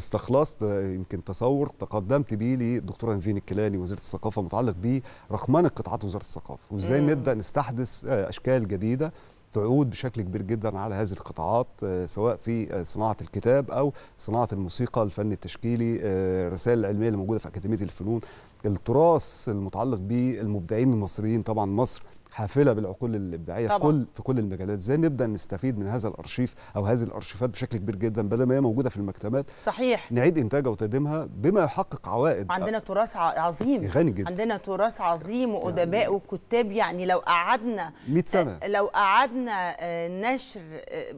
استخلصت يمكن تصور تقدمت بيه لدكتوره انفين الكيلاني وزيره الثقافه متعلق برقمنه قطاعات وزاره الثقافه وازاي نبدا نستحدث آه، اشكال جديده تعود بشكل كبير جدا على هذه القطاعات آه، سواء في آه، صناعه الكتاب او صناعه الموسيقى الفن التشكيلي الرسائل العلميه اللي موجوده في اكاديميه الفنون التراث المتعلق بالمبدعين المصريين طبعا مصر حافله بالعقول الابداعيه طبعا. في كل في كل المجالات ازاي نبدا نستفيد من هذا الارشيف او هذه الارشيفات بشكل كبير جدا بدل ما هي موجوده في المكتبات صحيح نعيد انتاجها وتقديمها بما يحقق عوائد عندنا تراث عظيم غني جدا عندنا تراث عظيم وادباء يعني وكتاب يعني لو قعدنا 100 سنه آه، لو قعدنا آه، نشر آه،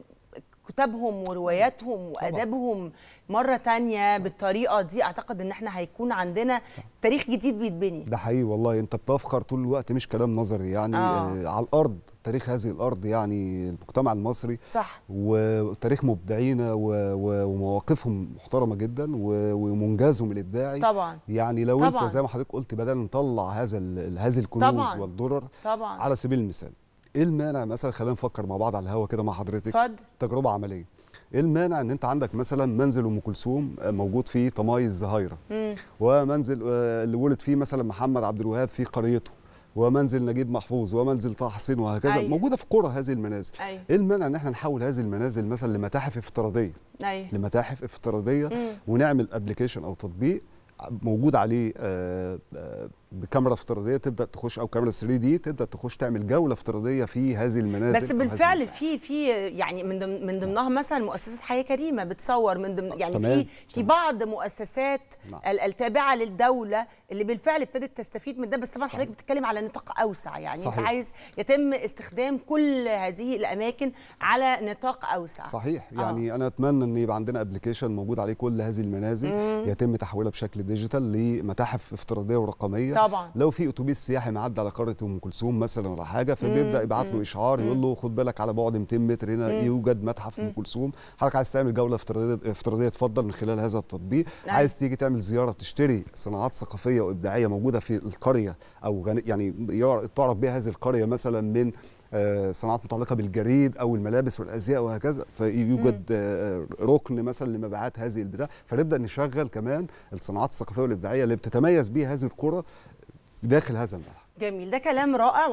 كتابهم ورواياتهم وادابهم مره تانية بالطريقه دي اعتقد ان احنا هيكون عندنا تاريخ جديد بيتبني ده حقيقي والله انت بتفخر طول الوقت مش كلام نظري يعني آه. آه، على الارض تاريخ هذه الارض يعني المجتمع المصري صح وتاريخ مبدعينا ومواقفهم محترمه جدا ومنجزهم الابداعي طبعا يعني لو طبعا. انت زي ما حضرتك قلت بدل نطلع هذا هذه الكنوز طبعاً. والدرر طبعا على سبيل المثال ايه المانع مثلا خلينا نفكر مع بعض على الهوا كده مع حضرتك اتفضل تجربه عمليه ايه المانع ان انت عندك مثلا منزل ام كلثوم آه، موجود فيه تمايز زهايره ومنزل آه، اللي ولد فيه مثلا محمد عبد الوهاب في قريته ومنزل نجيب محفوظ ومنزل طه حسين وهكذا أيوة. موجوده في قرى هذه المنازل أيوة. ايه المانع ان احنا نحول هذه المنازل مثلا لمتاحف افتراضيه أيوة. لمتاحف افتراضيه مم. ونعمل ابلكيشن او تطبيق موجود عليه آآ آه، آآ بكاميرا افتراضيه تبدا تخش او كاميرا 3 دي تبدا تخش تعمل جوله افتراضيه في هذه المنازل بس بالفعل في في يعني من ضمن من ضمنها مثلا مؤسسه حياه كريمه بتصور من ضمن آه، يعني في في بعض مؤسسات نعم. التابعه للدوله اللي بالفعل ابتدت تستفيد من ده بس طبعا حضرتك بتتكلم على نطاق اوسع يعني صحيح. انت عايز يتم استخدام كل هذه الاماكن على نطاق اوسع صحيح آه. يعني آه. انا اتمنى ان يبقى عندنا ابلكيشن موجود عليه كل هذه المنازل مم. يتم تحويلها بشكل ديجيتال لمتاحف افتراضيه ورقميه طبعا. طبعا لو في اتوبيس سياحي معدي على قاره ام كلثوم مثلا ولا حاجه فبيبدا يبعت له اشعار يقول له خد بالك على بعد 200 متر هنا يوجد متحف ام كلثوم حضرتك عايز تعمل جوله افتراضيه افتراضيه اتفضل من خلال هذا التطبيق نعم. عايز تيجي تعمل زياره تشتري صناعات ثقافيه وابداعيه موجوده في القريه او غني يعني تعرف بها هذه القريه مثلا من آه، صناعات متعلقه بالجريد او الملابس والازياء وهكذا فيوجد آه، آه، ركن مثلا لمبيعات هذه البضاعه فنبدا نشغل كمان الصناعات الثقافيه والابداعيه اللي بتتميز بيها هذه القرى داخل هذا الملعب. جميل ده كلام رائع